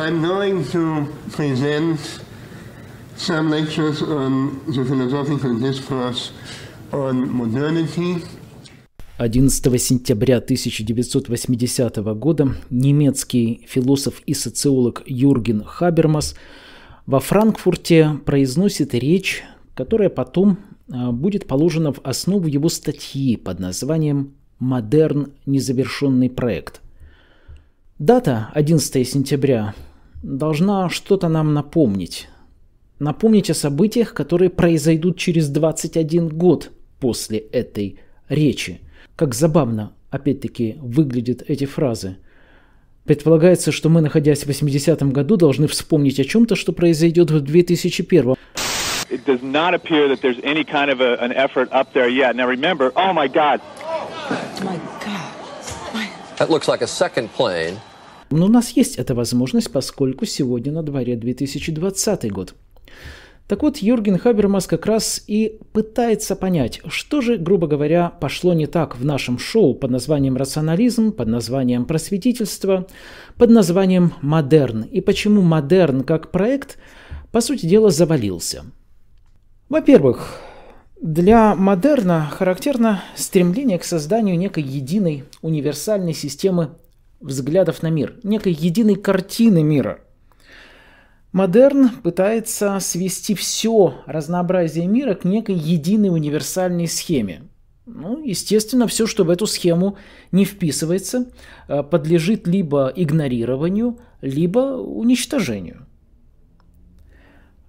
I'm going to present some lectures on the philosophical discourse on modernity. 11 сентября 1980 года немецкий философ и социолог Юрген Хабермас во Франкфурте произносит речь, которая потом а, будет положена в основу его статьи под названием «Модерн. Незавершенный проект». Дата 11 сентября должна что-то нам напомнить. Напомнить о событиях, которые произойдут через 21 год после этой речи. Как забавно, опять-таки, выглядят эти фразы. Предполагается, что мы, находясь в 80-м году, должны вспомнить о чем-то, что произойдет в 2001 It does not appear that there's any kind of a, an effort up there yet. Now remember, oh my God. Oh my God. That looks like a second plane. Но у нас есть эта возможность, поскольку сегодня на дворе 2020 год. Так вот, Юрген Хабермас как раз и пытается понять, что же, грубо говоря, пошло не так в нашем шоу под названием «Рационализм», под названием «Просветительство», под названием «Модерн», и почему «Модерн» как проект, по сути дела, завалился. Во-первых, для модерна характерно стремление к созданию некой единой универсальной системы взглядов на мир, некой единой картины мира. Модерн пытается свести все разнообразие мира к некой единой универсальной схеме. Ну, естественно, все, что в эту схему не вписывается, э, подлежит либо игнорированию, либо уничтожению.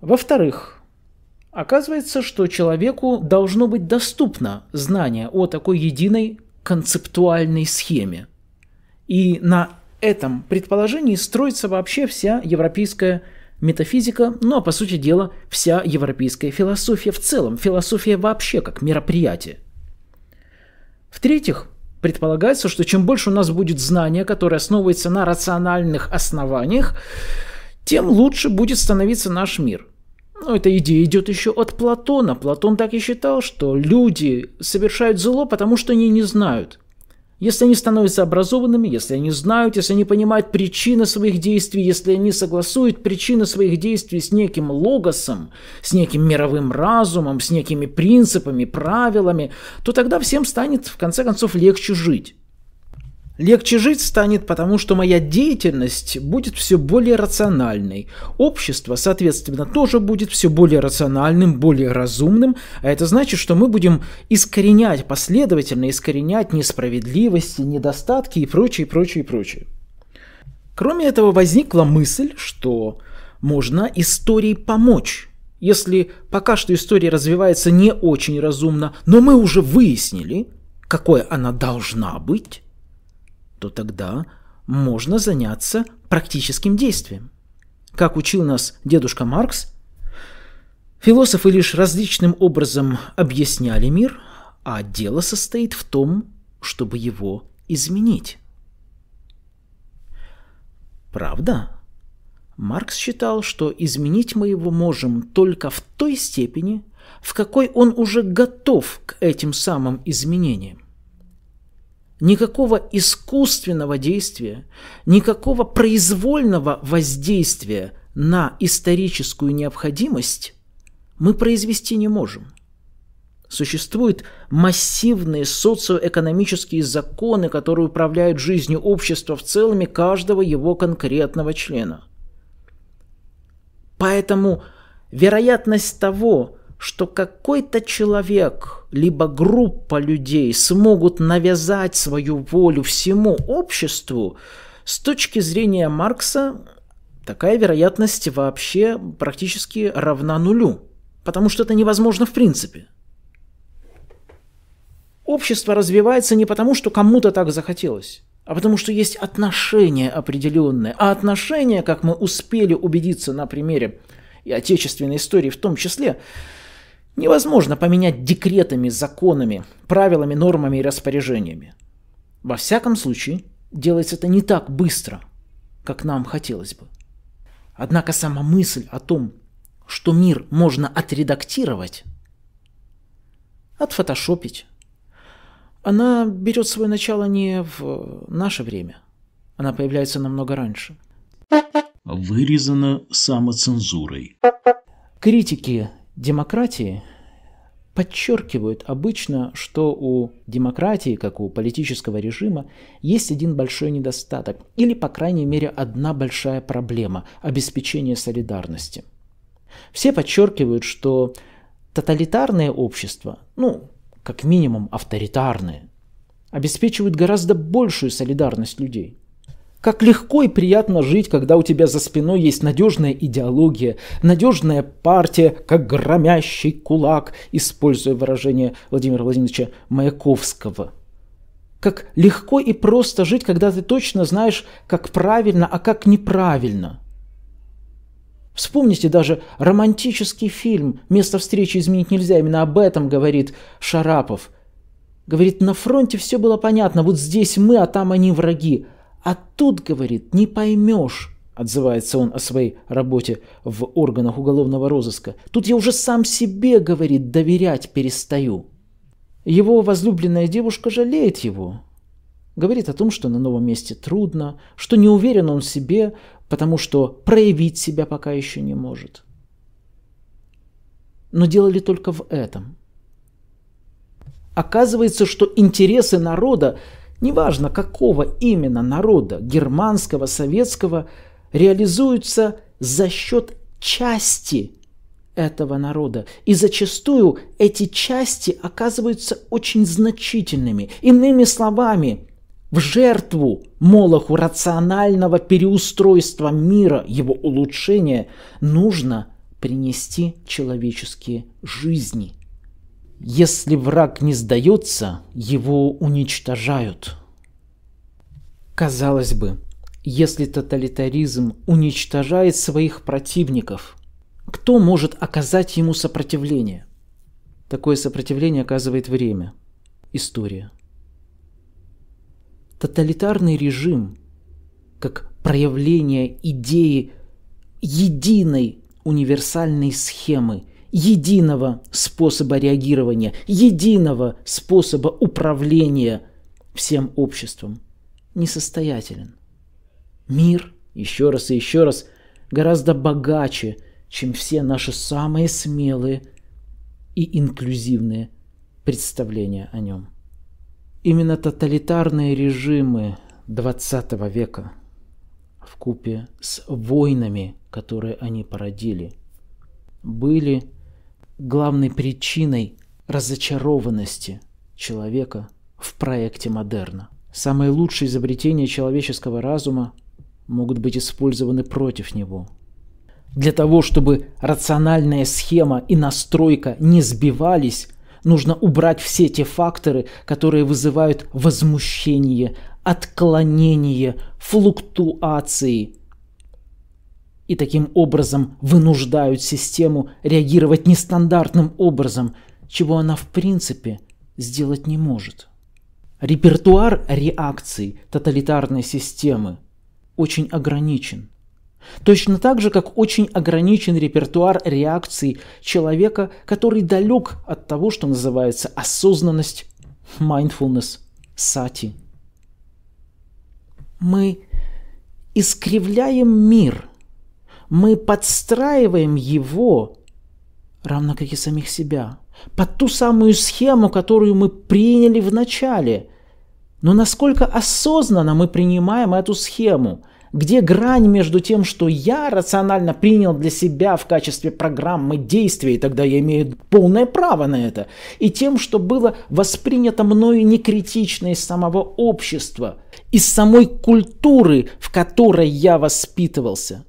Во-вторых, оказывается, что человеку должно быть доступно знание о такой единой концептуальной схеме – и на этом предположении строится вообще вся европейская метафизика, ну а по сути дела вся европейская философия в целом, философия вообще как мероприятие. В-третьих, предполагается, что чем больше у нас будет знания, которое основывается на рациональных основаниях, тем лучше будет становиться наш мир. Но ну, эта идея идет еще от Платона. Платон так и считал, что люди совершают зло, потому что они не знают – если они становятся образованными, если они знают, если они понимают причины своих действий, если они согласуют причины своих действий с неким логосом, с неким мировым разумом, с некими принципами, правилами, то тогда всем станет в конце концов легче жить. Легче жить станет, потому что моя деятельность будет все более рациональной. Общество, соответственно, тоже будет все более рациональным, более разумным, а это значит, что мы будем искоренять, последовательно искоренять несправедливости, недостатки и прочее, прочее, прочее. Кроме этого, возникла мысль, что можно истории помочь. Если пока что история развивается не очень разумно, но мы уже выяснили, какой она должна быть, то тогда можно заняться практическим действием. Как учил нас дедушка Маркс, философы лишь различным образом объясняли мир, а дело состоит в том, чтобы его изменить. Правда? Маркс считал, что изменить мы его можем только в той степени, в какой он уже готов к этим самым изменениям никакого искусственного действия, никакого произвольного воздействия на историческую необходимость мы произвести не можем. Существуют массивные социоэкономические законы, которые управляют жизнью общества в целом и каждого его конкретного члена. Поэтому вероятность того, что какой-то человек, либо группа людей смогут навязать свою волю всему обществу, с точки зрения Маркса такая вероятность вообще практически равна нулю, потому что это невозможно в принципе. Общество развивается не потому, что кому-то так захотелось, а потому что есть отношения определенные. А отношения, как мы успели убедиться на примере и отечественной истории в том числе, невозможно поменять декретами, законами, правилами, нормами и распоряжениями. Во всяком случае, делается это не так быстро, как нам хотелось бы. Однако сама мысль о том, что мир можно отредактировать, отфотошопить, она берет свое начало не в наше время. Она появляется намного раньше. Вырезано самоцензурой. Критики демократии подчеркивают обычно, что у демократии, как у политического режима, есть один большой недостаток, или, по крайней мере, одна большая проблема – обеспечение солидарности. Все подчеркивают, что тоталитарные общества, ну, как минимум авторитарные, обеспечивают гораздо большую солидарность людей. Как легко и приятно жить, когда у тебя за спиной есть надежная идеология, надежная партия, как громящий кулак, используя выражение Владимира Владимировича Маяковского. Как легко и просто жить, когда ты точно знаешь, как правильно, а как неправильно. Вспомните даже романтический фильм «Место встречи изменить нельзя», именно об этом говорит Шарапов. Говорит, на фронте все было понятно, вот здесь мы, а там они враги. А тут, говорит, не поймешь, отзывается он о своей работе в органах уголовного розыска. Тут я уже сам себе, говорит, доверять перестаю. Его возлюбленная девушка жалеет его. Говорит о том, что на новом месте трудно, что не уверен он в себе, потому что проявить себя пока еще не может. Но делали только в этом. Оказывается, что интересы народа неважно какого именно народа, германского, советского, реализуются за счет части этого народа. И зачастую эти части оказываются очень значительными. Иными словами, в жертву Молоху рационального переустройства мира, его улучшения, нужно принести человеческие жизни – если враг не сдается, его уничтожают. Казалось бы, если тоталитаризм уничтожает своих противников, кто может оказать ему сопротивление? Такое сопротивление оказывает время, история. Тоталитарный режим, как проявление идеи единой универсальной схемы единого способа реагирования, единого способа управления всем обществом несостоятелен. Мир, еще раз и еще раз, гораздо богаче, чем все наши самые смелые и инклюзивные представления о нем. Именно тоталитарные режимы 20 века в купе с войнами, которые они породили, были главной причиной разочарованности человека в проекте модерна. Самые лучшие изобретения человеческого разума могут быть использованы против него. Для того, чтобы рациональная схема и настройка не сбивались, нужно убрать все те факторы, которые вызывают возмущение, отклонение, флуктуации – и таким образом вынуждают систему реагировать нестандартным образом, чего она в принципе сделать не может. Репертуар реакций тоталитарной системы очень ограничен. Точно так же, как очень ограничен репертуар реакций человека, который далек от того, что называется осознанность, mindfulness, сати. Мы искривляем мир – мы подстраиваем его, равно как и самих себя, под ту самую схему, которую мы приняли в начале. Но насколько осознанно мы принимаем эту схему? Где грань между тем, что я рационально принял для себя в качестве программы действий, тогда я имею полное право на это, и тем, что было воспринято мною некритично из самого общества, из самой культуры, в которой я воспитывался –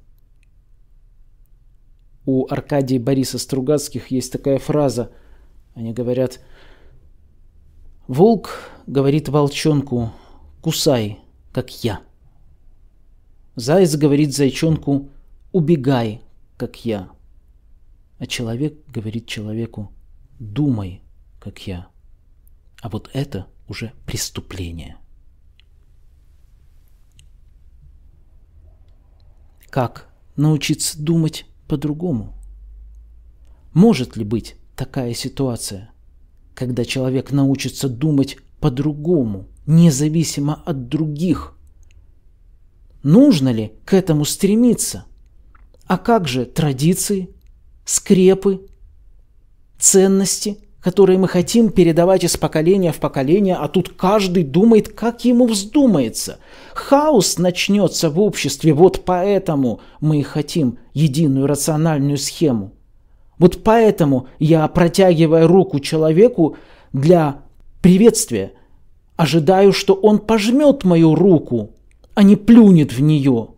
у Аркадия Бориса Стругацких есть такая фраза. Они говорят, «Волк говорит волчонку, кусай, как я». Заяц говорит зайчонку, «Убегай, как я». А человек говорит человеку, «Думай, как я». А вот это уже преступление. Как научиться думать по-другому? Может ли быть такая ситуация, когда человек научится думать по-другому, независимо от других? Нужно ли к этому стремиться? А как же традиции, скрепы, ценности – которые мы хотим передавать из поколения в поколение, а тут каждый думает, как ему вздумается. Хаос начнется в обществе, вот поэтому мы и хотим единую рациональную схему. Вот поэтому я, протягивая руку человеку для приветствия, ожидаю, что он пожмет мою руку, а не плюнет в нее.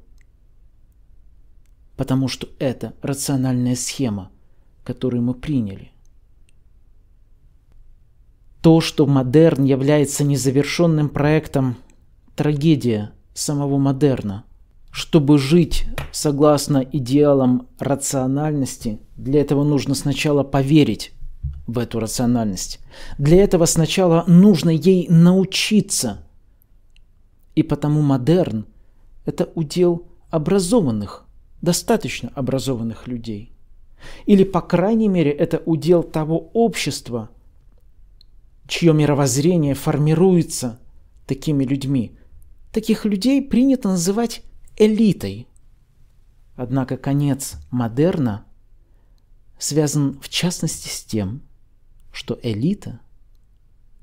Потому что это рациональная схема, которую мы приняли. То, что модерн является незавершенным проектом – трагедия самого модерна. Чтобы жить согласно идеалам рациональности, для этого нужно сначала поверить в эту рациональность. Для этого сначала нужно ей научиться. И потому модерн – это удел образованных, достаточно образованных людей. Или, по крайней мере, это удел того общества – чье мировоззрение формируется такими людьми. Таких людей принято называть элитой. Однако конец модерна связан в частности с тем, что элита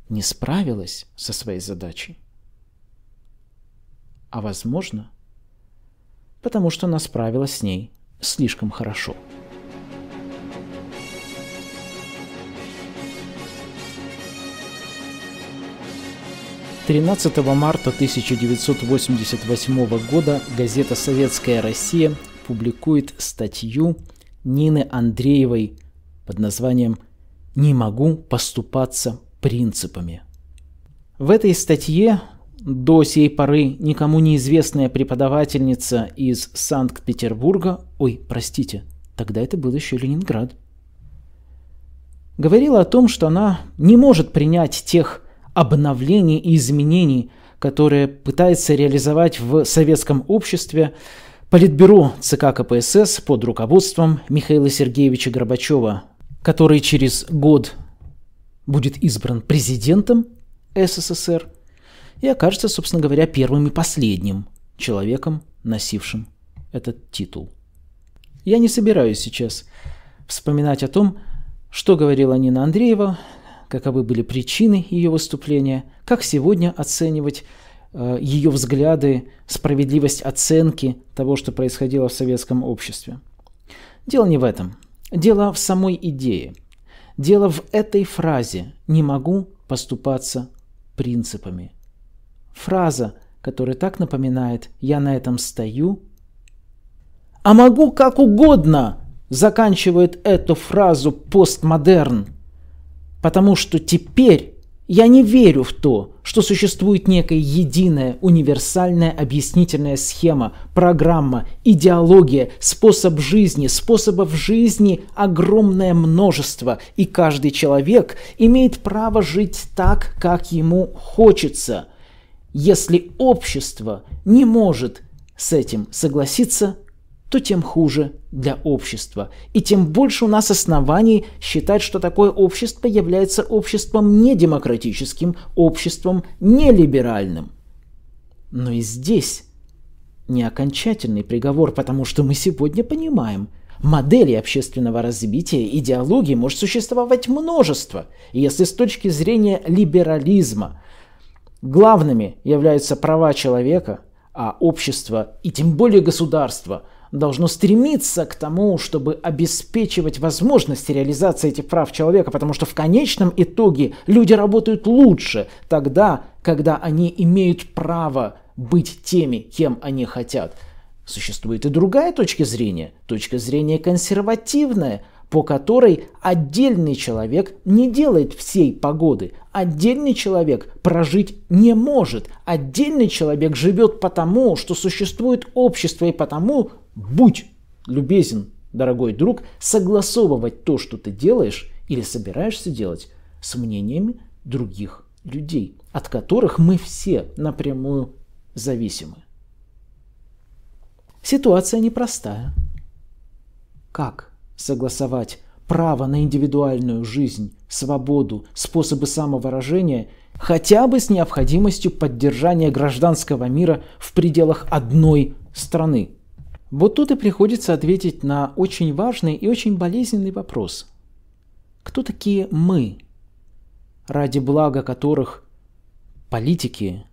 не справилась со своей задачей. А возможно, потому что она справилась с ней слишком хорошо. 13 марта 1988 года газета «Советская Россия» публикует статью Нины Андреевой под названием «Не могу поступаться принципами». В этой статье до сей поры никому неизвестная преподавательница из Санкт-Петербурга, ой, простите, тогда это был еще Ленинград, говорила о том, что она не может принять тех обновлений и изменений, которые пытается реализовать в советском обществе Политбюро ЦК КПСС под руководством Михаила Сергеевича Горбачева, который через год будет избран президентом СССР и окажется, собственно говоря, первым и последним человеком, носившим этот титул. Я не собираюсь сейчас вспоминать о том, что говорила Нина Андреева, каковы были причины ее выступления, как сегодня оценивать э, ее взгляды, справедливость оценки того, что происходило в советском обществе. Дело не в этом. Дело в самой идее. Дело в этой фразе «не могу поступаться принципами». Фраза, которая так напоминает «я на этом стою», «а могу как угодно» заканчивает эту фразу постмодерн – Потому что теперь я не верю в то, что существует некая единая, универсальная объяснительная схема, программа, идеология, способ жизни. Способов жизни огромное множество, и каждый человек имеет право жить так, как ему хочется. Если общество не может с этим согласиться, то тем хуже для общества. И тем больше у нас оснований считать, что такое общество является обществом недемократическим, обществом нелиберальным. Но и здесь не окончательный приговор, потому что мы сегодня понимаем, моделей общественного развития, идеологии может существовать множество, если с точки зрения либерализма главными являются права человека, а общество и тем более государство – должно стремиться к тому, чтобы обеспечивать возможности реализации этих прав человека, потому что в конечном итоге люди работают лучше тогда, когда они имеют право быть теми, кем они хотят. Существует и другая точка зрения, точка зрения консервативная, по которой отдельный человек не делает всей погоды, отдельный человек прожить не может, отдельный человек живет потому, что существует общество и потому, Будь любезен, дорогой друг, согласовывать то, что ты делаешь или собираешься делать, с мнениями других людей, от которых мы все напрямую зависимы. Ситуация непростая. Как согласовать право на индивидуальную жизнь, свободу, способы самовыражения хотя бы с необходимостью поддержания гражданского мира в пределах одной страны, вот тут и приходится ответить на очень важный и очень болезненный вопрос. Кто такие мы, ради блага которых политики,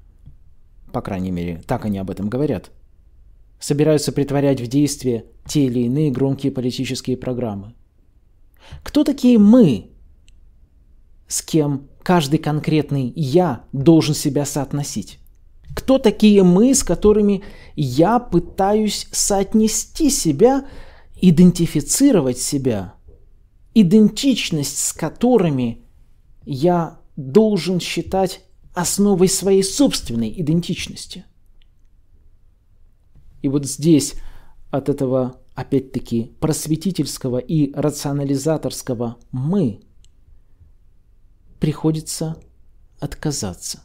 по крайней мере, так они об этом говорят, собираются притворять в действие те или иные громкие политические программы? Кто такие мы, с кем каждый конкретный «я» должен себя соотносить? Кто такие мы, с которыми я пытаюсь соотнести себя, идентифицировать себя? Идентичность, с которыми я должен считать основой своей собственной идентичности. И вот здесь от этого, опять-таки, просветительского и рационализаторского «мы» приходится отказаться.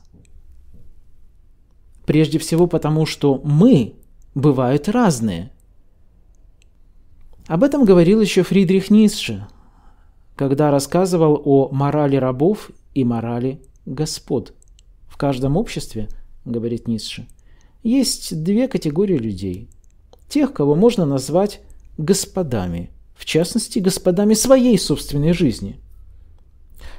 Прежде всего потому, что мы бывают разные. Об этом говорил еще Фридрих Ницше, когда рассказывал о морали рабов и морали господ. В каждом обществе, говорит Ницше, есть две категории людей. Тех, кого можно назвать господами, в частности, господами своей собственной жизни,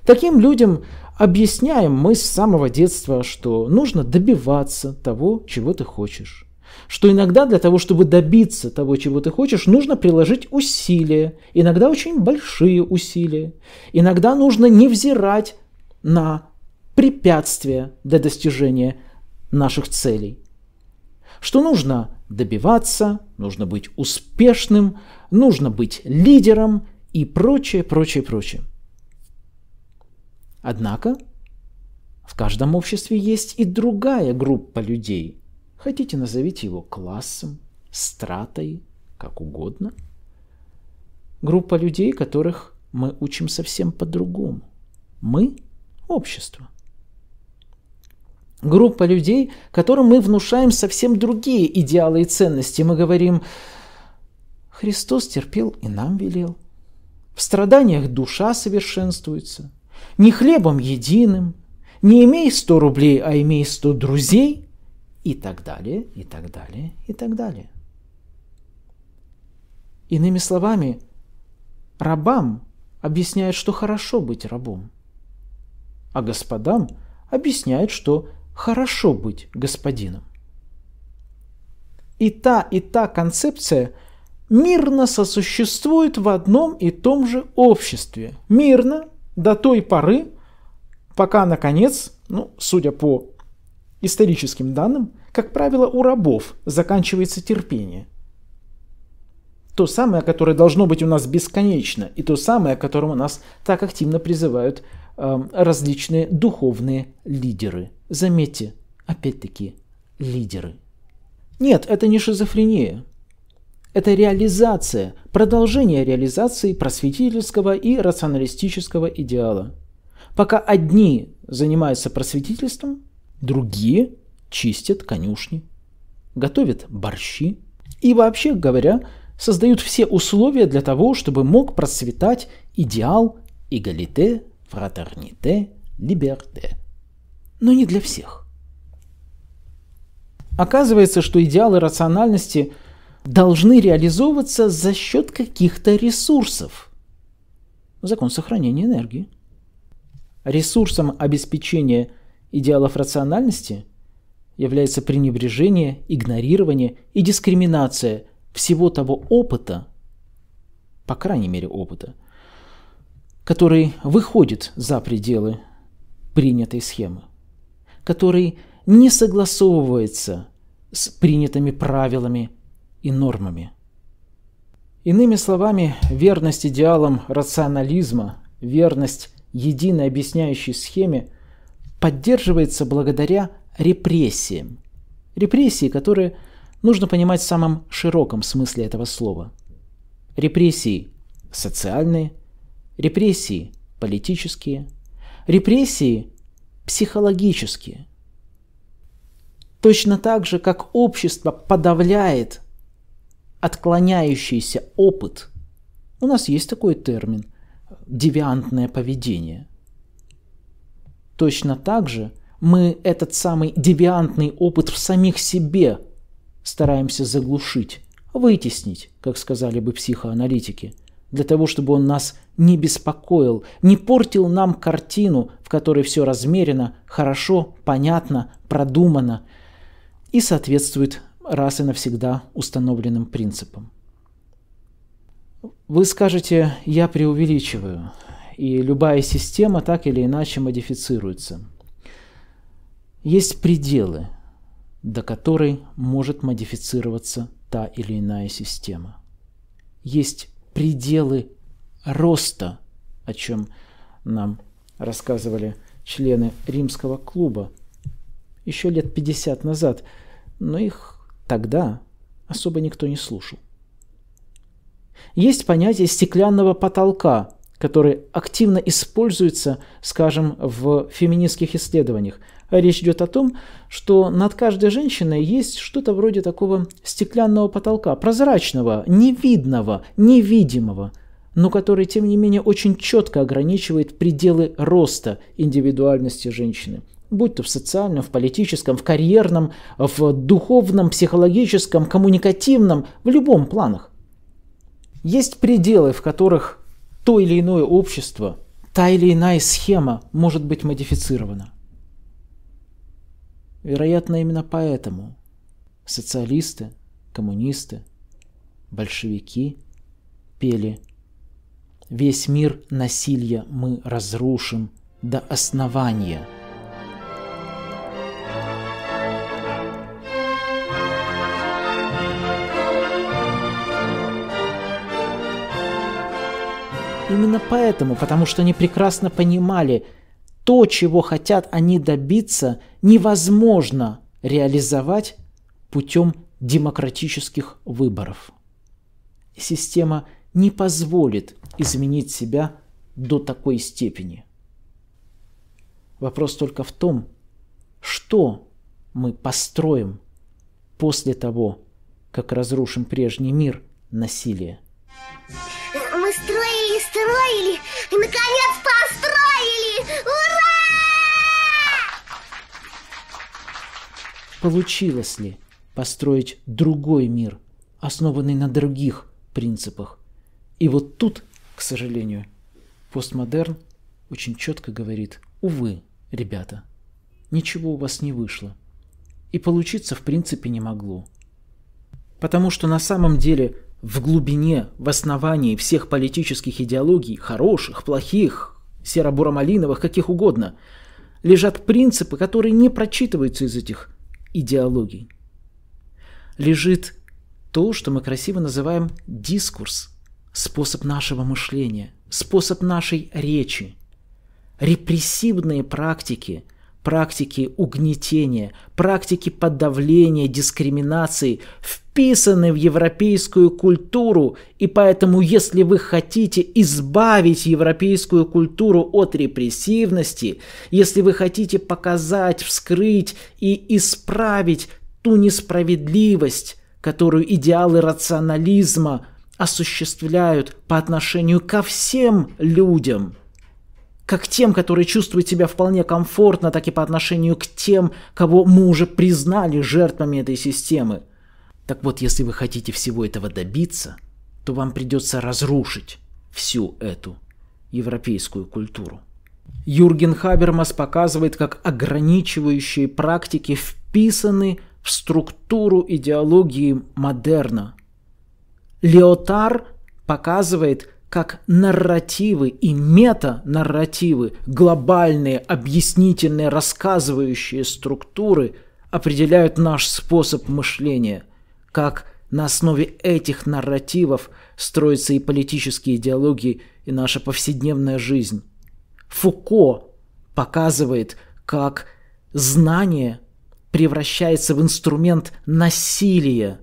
Таким людям объясняем мы с самого детства, что нужно добиваться того, чего ты хочешь. Что иногда для того, чтобы добиться того, чего ты хочешь, нужно приложить усилия, иногда очень большие усилия. Иногда нужно не взирать на препятствия для достижения наших целей. Что нужно добиваться, нужно быть успешным, нужно быть лидером и прочее, прочее, прочее. Однако в каждом обществе есть и другая группа людей. Хотите, назовите его классом, стратой, как угодно. Группа людей, которых мы учим совсем по-другому. Мы – общество. Группа людей, которым мы внушаем совсем другие идеалы и ценности. Мы говорим, Христос терпел и нам велел. В страданиях душа совершенствуется – не хлебом единым, не имей 100 рублей, а имей 100 друзей, и так далее, и так далее, и так далее. Иными словами, рабам объясняют, что хорошо быть рабом, а господам объясняют, что хорошо быть господином. И та, и та концепция мирно сосуществует в одном и том же обществе. Мирно до той поры, пока, наконец, ну, судя по историческим данным, как правило, у рабов заканчивается терпение. То самое, которое должно быть у нас бесконечно, и то самое, к которому нас так активно призывают э, различные духовные лидеры. Заметьте, опять-таки, лидеры. Нет, это не шизофрения это реализация, продолжение реализации просветительского и рационалистического идеала. Пока одни занимаются просветительством, другие чистят конюшни, готовят борщи и вообще говоря, создают все условия для того, чтобы мог процветать идеал эгалите, фратерните, либерте. Но не для всех. Оказывается, что идеалы рациональности – должны реализовываться за счет каких-то ресурсов. Закон сохранения энергии. Ресурсом обеспечения идеалов рациональности является пренебрежение, игнорирование и дискриминация всего того опыта, по крайней мере опыта, который выходит за пределы принятой схемы, который не согласовывается с принятыми правилами и нормами. Иными словами, верность идеалам рационализма, верность единой объясняющей схеме поддерживается благодаря репрессиям. Репрессии, которые нужно понимать в самом широком смысле этого слова. Репрессии социальные, репрессии политические, репрессии психологические. Точно так же, как общество подавляет отклоняющийся опыт, у нас есть такой термин – девиантное поведение. Точно так же мы этот самый девиантный опыт в самих себе стараемся заглушить, вытеснить, как сказали бы психоаналитики, для того, чтобы он нас не беспокоил, не портил нам картину, в которой все размерено, хорошо, понятно, продумано и соответствует раз и навсегда установленным принципам. Вы скажете, я преувеличиваю, и любая система так или иначе модифицируется. Есть пределы, до которой может модифицироваться та или иная система. Есть пределы роста, о чем нам рассказывали члены римского клуба еще лет 50 назад, но их Тогда особо никто не слушал. Есть понятие стеклянного потолка, который активно используется, скажем, в феминистских исследованиях. Речь идет о том, что над каждой женщиной есть что-то вроде такого стеклянного потолка, прозрачного, невидного, невидимого, но который, тем не менее, очень четко ограничивает пределы роста индивидуальности женщины – будь то в социальном, в политическом, в карьерном, в духовном, психологическом, коммуникативном, в любом планах. Есть пределы, в которых то или иное общество, та или иная схема может быть модифицирована. Вероятно, именно поэтому социалисты, коммунисты, большевики пели «Весь мир насилия мы разрушим до основания». Именно поэтому, потому что они прекрасно понимали, то, чего хотят они добиться, невозможно реализовать путем демократических выборов. Система не позволит изменить себя до такой степени. Вопрос только в том, что мы построим после того, как разрушим прежний мир насилия построили! Наконец построили! Ура! Получилось ли построить другой мир, основанный на других принципах? И вот тут, к сожалению, постмодерн очень четко говорит, увы, ребята, ничего у вас не вышло. И получиться в принципе не могло. Потому что на самом деле в глубине, в основании всех политических идеологий, хороших, плохих, серо-буро-малиновых, каких угодно, лежат принципы, которые не прочитываются из этих идеологий. Лежит то, что мы красиво называем дискурс, способ нашего мышления, способ нашей речи, репрессивные практики, практики угнетения, практики подавления, дискриминации вписаны в европейскую культуру, и поэтому если вы хотите избавить европейскую культуру от репрессивности, если вы хотите показать, вскрыть и исправить ту несправедливость, которую идеалы рационализма осуществляют по отношению ко всем людям – как тем, которые чувствуют себя вполне комфортно, так и по отношению к тем, кого мы уже признали жертвами этой системы. Так вот, если вы хотите всего этого добиться, то вам придется разрушить всю эту европейскую культуру. Юрген Хабермас показывает, как ограничивающие практики вписаны в структуру идеологии модерна. Леотар показывает, как нарративы и мета-нарративы, глобальные, объяснительные, рассказывающие структуры определяют наш способ мышления, как на основе этих нарративов строятся и политические идеологии, и наша повседневная жизнь. Фуко показывает, как знание превращается в инструмент насилия –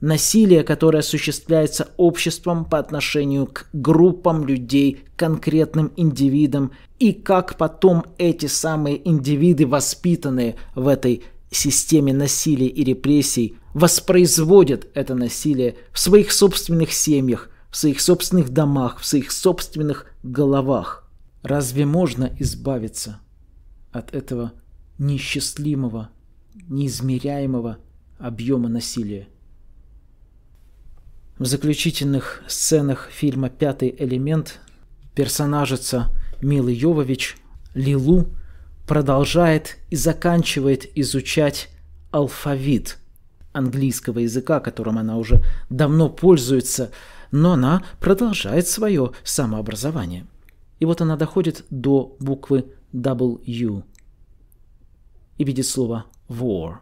насилие, которое осуществляется обществом по отношению к группам людей, конкретным индивидам, и как потом эти самые индивиды, воспитанные в этой системе насилия и репрессий, воспроизводят это насилие в своих собственных семьях, в своих собственных домах, в своих собственных головах. Разве можно избавиться от этого несчастливого, неизмеряемого объема насилия? В заключительных сценах фильма «Пятый элемент» персонажица Милы Йовович Лилу продолжает и заканчивает изучать алфавит английского языка, которым она уже давно пользуется, но она продолжает свое самообразование. И вот она доходит до буквы W и видит слово «war»,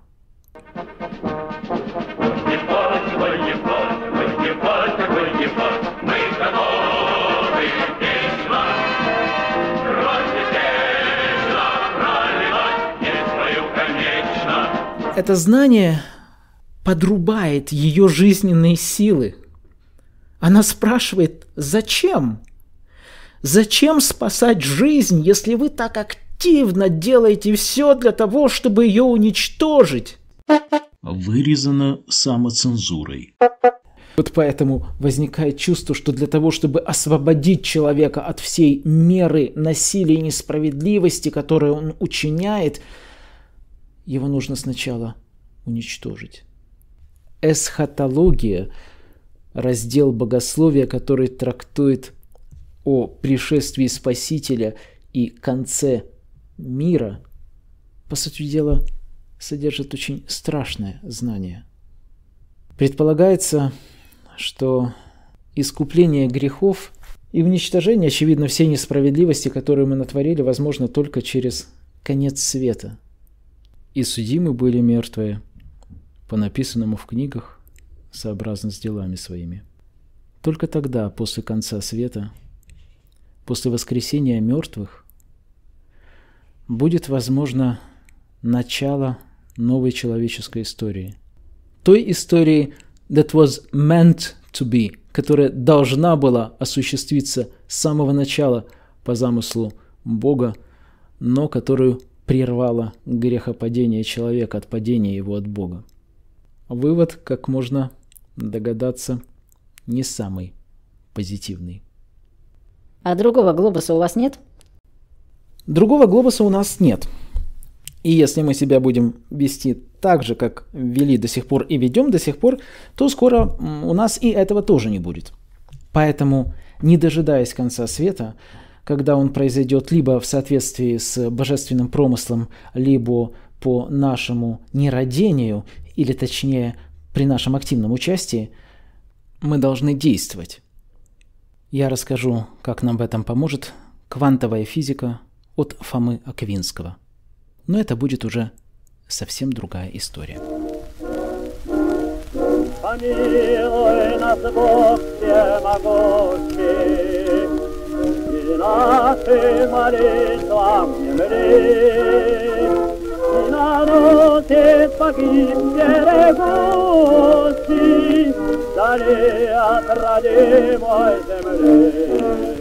Это знание подрубает ее жизненные силы. Она спрашивает, зачем? Зачем спасать жизнь, если вы так активно делаете все для того, чтобы ее уничтожить? Вырезано самоцензурой. Вот поэтому возникает чувство, что для того, чтобы освободить человека от всей меры насилия и несправедливости, которую он учиняет, его нужно сначала уничтожить. Эсхатология – раздел богословия, который трактует о пришествии Спасителя и конце мира, по сути дела, содержит очень страшное знание. Предполагается, что искупление грехов и уничтожение, очевидно, всей несправедливости, которую мы натворили, возможно только через конец света – и судимы были мертвые по написанному в книгах сообразно с делами своими. Только тогда, после конца света, после воскресения мертвых, будет возможно начало новой человеческой истории. Той истории that was meant to be, которая должна была осуществиться с самого начала по замыслу Бога, но которую прервало грехопадение человека от падения его от Бога. Вывод, как можно догадаться, не самый позитивный. А другого глобуса у вас нет? Другого глобуса у нас нет. И если мы себя будем вести так же, как вели до сих пор и ведем до сих пор, то скоро у нас и этого тоже не будет. Поэтому, не дожидаясь конца света, когда он произойдет либо в соответствии с божественным промыслом, либо по нашему нерадению, или точнее, при нашем активном участии, мы должны действовать. Я расскажу, как нам в этом поможет квантовая физика от Фомы Аквинского. Но это будет уже совсем другая история. Помилуй нас, Бог всемогущий, на наши молитва земли. на наносит погиб берегости, дали от родимой земли.